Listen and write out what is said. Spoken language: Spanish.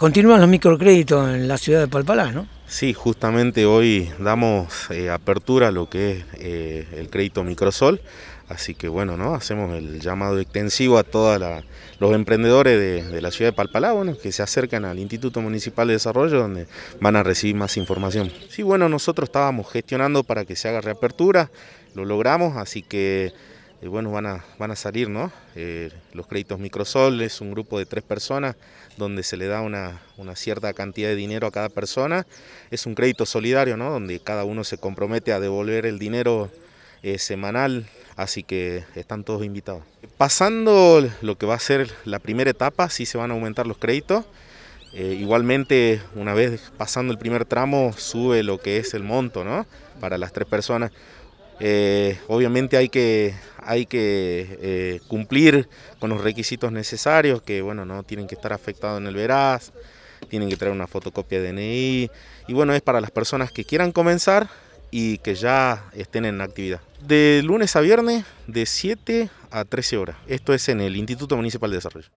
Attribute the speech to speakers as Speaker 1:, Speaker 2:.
Speaker 1: Continúan los microcréditos en la ciudad de Palpalá, ¿no?
Speaker 2: Sí, justamente hoy damos eh, apertura a lo que es eh, el crédito Microsol, así que bueno, ¿no? hacemos el llamado extensivo a todos los emprendedores de, la ciudad de Palpalá, bueno, que se acercan al Instituto Municipal de Desarrollo, donde van a recibir más información. Sí, bueno, nosotros estábamos gestionando para que se haga reapertura, lo logramos, así que y bueno, van a, van a salir, ¿no? Eh, los créditos Microsol es un grupo de tres personas donde se le da una, una, cierta cantidad de dinero a cada persona. Es un crédito solidario, Donde cada uno se compromete a devolver el dinero eh, semanal, así que están todos invitados. Pasando lo que va a ser la primera etapa, sí se van a aumentar los créditos. Eh, igualmente, una vez pasando el primer tramo, sube lo que es el monto, ¿no? Para las tres personas. obviamente hay que hay que eh, cumplir con los requisitos necesarios, que bueno, no tienen que estar afectados en el veraz, tienen que traer una fotocopia de DNI, y bueno, es para las personas que quieran comenzar y que ya estén en actividad. De lunes a viernes, de 7 a 13 horas. Esto es en el Instituto Municipal de Desarrollo.